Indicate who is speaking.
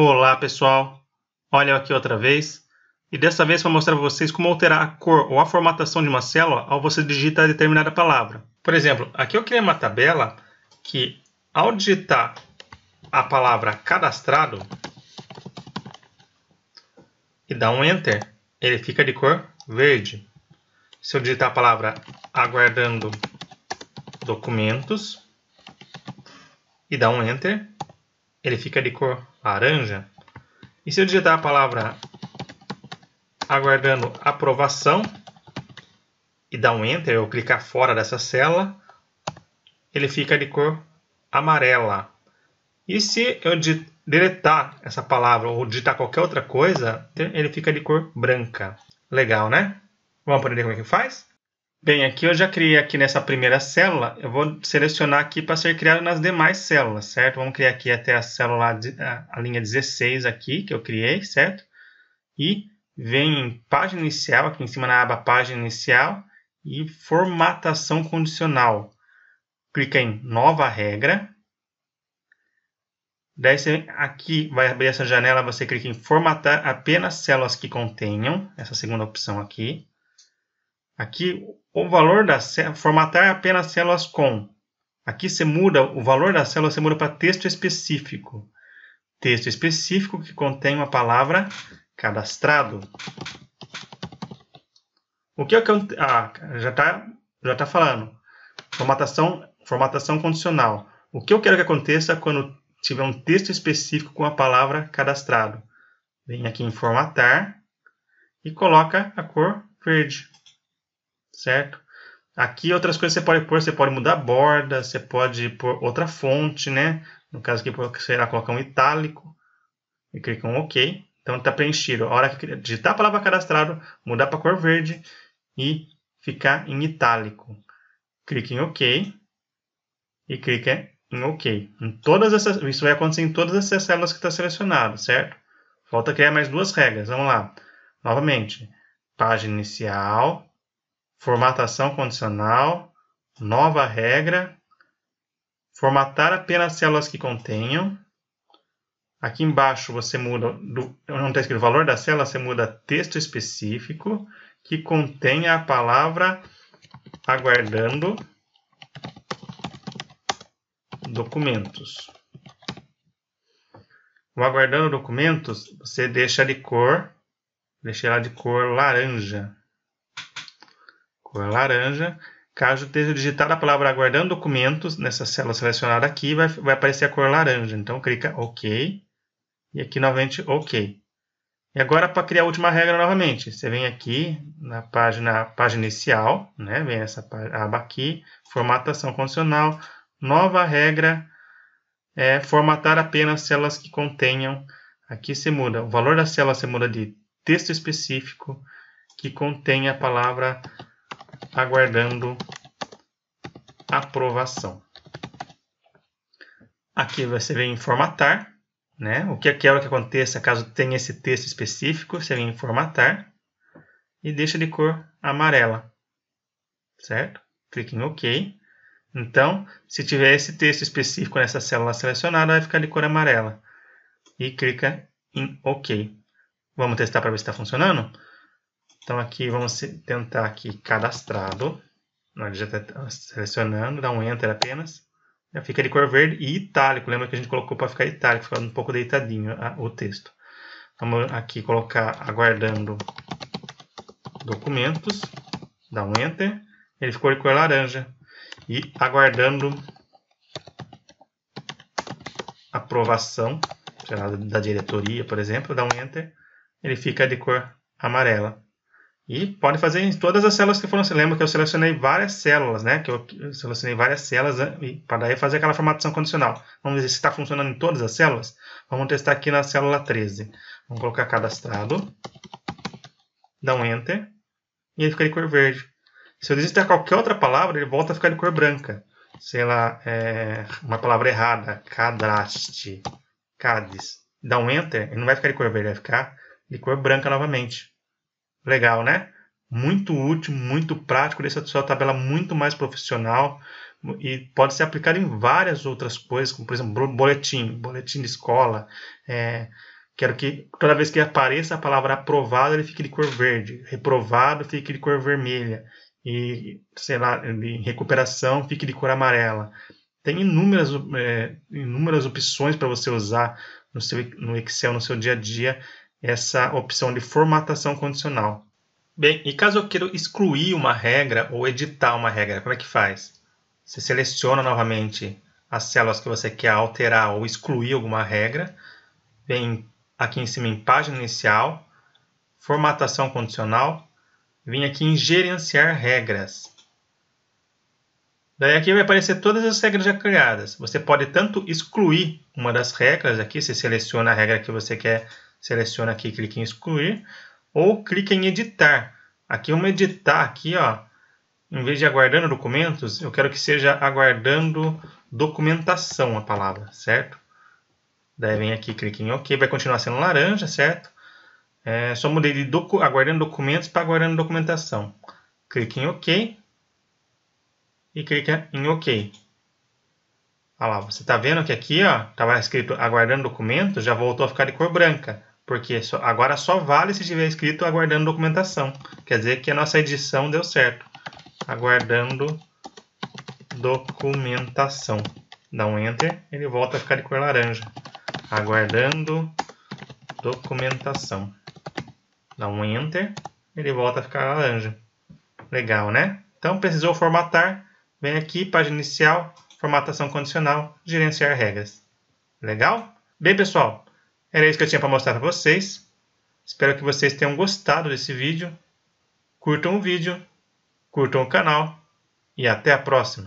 Speaker 1: Olá pessoal, olha aqui outra vez e dessa vez vou mostrar para vocês como alterar a cor ou a formatação de uma célula ao você digitar determinada palavra. Por exemplo, aqui eu criei uma tabela que ao digitar a palavra cadastrado e dar um enter, ele fica de cor verde. Se eu digitar a palavra aguardando documentos e dar um enter, ele fica de cor laranja. E se eu digitar a palavra aguardando aprovação e dar um Enter, ou clicar fora dessa célula, ele fica de cor amarela. E se eu deletar essa palavra ou digitar qualquer outra coisa, ele fica de cor branca. Legal, né? Vamos aprender como é que faz? Bem, aqui eu já criei aqui nessa primeira célula, eu vou selecionar aqui para ser criado nas demais células, certo? Vamos criar aqui até a célula, a, a linha 16 aqui, que eu criei, certo? E vem em página inicial, aqui em cima na aba página inicial, e formatação condicional. Clica em nova regra. Daí você, aqui vai abrir essa janela, você clica em formatar apenas células que contenham, essa segunda opção aqui. Aqui, o valor da célula, formatar apenas células com. Aqui você muda, o valor da célula você muda para texto específico. Texto específico que contém uma palavra cadastrado. O que é que ah, já está já tá falando? Formatação, formatação condicional. O que eu quero que aconteça quando tiver um texto específico com a palavra cadastrado? Vem aqui em formatar e coloca a cor verde certo? Aqui outras coisas você pode pôr, você pode mudar a borda, você pode pôr outra fonte, né? No caso aqui será colocar um itálico e clicar um OK. Então está preenchido. A hora que digitar a palavra cadastrado, mudar para cor verde e ficar em itálico. Clique em OK e clique em OK. Em todas essas, isso vai acontecer em todas essas células que está selecionado, certo? Falta criar mais duas regras. Vamos lá. Novamente, página inicial, formatação condicional, nova regra, formatar apenas células que contenham. Aqui embaixo você muda, do, não está escrito valor da célula, você muda texto específico que contenha a palavra aguardando documentos. O aguardando documentos, você deixa de cor, deixa ela de cor laranja, cor laranja. Caso esteja digitada a palavra aguardando documentos, nessa célula selecionada aqui, vai, vai aparecer a cor laranja. Então, clica OK. E aqui, novamente, OK. E agora, para criar a última regra novamente, você vem aqui na página, página inicial, né? vem essa aba aqui, formatação condicional, nova regra, é formatar apenas células que contenham. Aqui se muda, o valor da célula se muda de texto específico que contém a palavra aguardando aprovação. Aqui você vem em formatar, né? o que é quero que aconteça caso tenha esse texto específico, você vem em formatar e deixa de cor amarela, certo? Clique em OK. Então, se tiver esse texto específico nessa célula selecionada, vai ficar de cor amarela. E clica em OK. Vamos testar para ver se está funcionando? Então aqui vamos tentar aqui cadastrado. Ele já está selecionando, dá um enter apenas. Já fica de cor verde e itálico. Lembra que a gente colocou para ficar itálico, ficando um pouco deitadinho ah, o texto. Vamos aqui colocar aguardando documentos. Dá um enter. Ele ficou de cor laranja. E aguardando aprovação, sei lá, da diretoria, por exemplo, dá um enter. Ele fica de cor amarela. E pode fazer em todas as células que foram. Você lembra que eu selecionei várias células, né? Que eu selecionei várias células né? para daí fazer aquela formatação condicional. Vamos ver se está funcionando em todas as células. Vamos testar aqui na célula 13. Vamos colocar cadastrado. Dá um Enter. E ele fica de cor verde. Se eu digitar qualquer outra palavra, ele volta a ficar de cor branca. Sei lá, é uma palavra errada. Cadraste. Cades. Dá um Enter, ele não vai ficar de cor verde, vai ficar de cor branca novamente. Legal, né? Muito útil, muito prático, deixa a sua tabela muito mais profissional e pode ser aplicado em várias outras coisas, como por exemplo, boletim, boletim de escola. É, quero que toda vez que apareça a palavra aprovado, ele fique de cor verde, reprovado, fique de cor vermelha, e sei lá, em recuperação, fique de cor amarela. Tem inúmeras, é, inúmeras opções para você usar no, seu, no Excel, no seu dia a dia, essa opção de formatação condicional. Bem, e caso eu queira excluir uma regra ou editar uma regra, como é que faz? Você seleciona novamente as células que você quer alterar ou excluir alguma regra, vem aqui em cima em página inicial, formatação condicional, vem aqui em gerenciar regras. Daí aqui vai aparecer todas as regras já criadas. Você pode tanto excluir uma das regras aqui, você seleciona a regra que você quer seleciona aqui, clique em excluir, ou clique em editar. Aqui vamos editar aqui, ó, em vez de aguardando documentos, eu quero que seja aguardando documentação a palavra, certo? Daí vem aqui, clique em OK, vai continuar sendo laranja, certo? É, só mudei de docu aguardando documentos para aguardando documentação. Clique em OK e clica em OK. Olha lá, você está vendo que aqui estava escrito aguardando documento, já voltou a ficar de cor branca. Porque só, agora só vale se tiver escrito aguardando documentação. Quer dizer que a nossa edição deu certo. Aguardando documentação. Dá um Enter, ele volta a ficar de cor laranja. Aguardando documentação. Dá um Enter, ele volta a ficar laranja. Legal, né? Então, precisou formatar. Vem aqui, página inicial, formatação condicional, gerenciar regras. Legal? Bem, pessoal, era isso que eu tinha para mostrar para vocês. Espero que vocês tenham gostado desse vídeo. Curtam o vídeo, curtam o canal e até a próxima!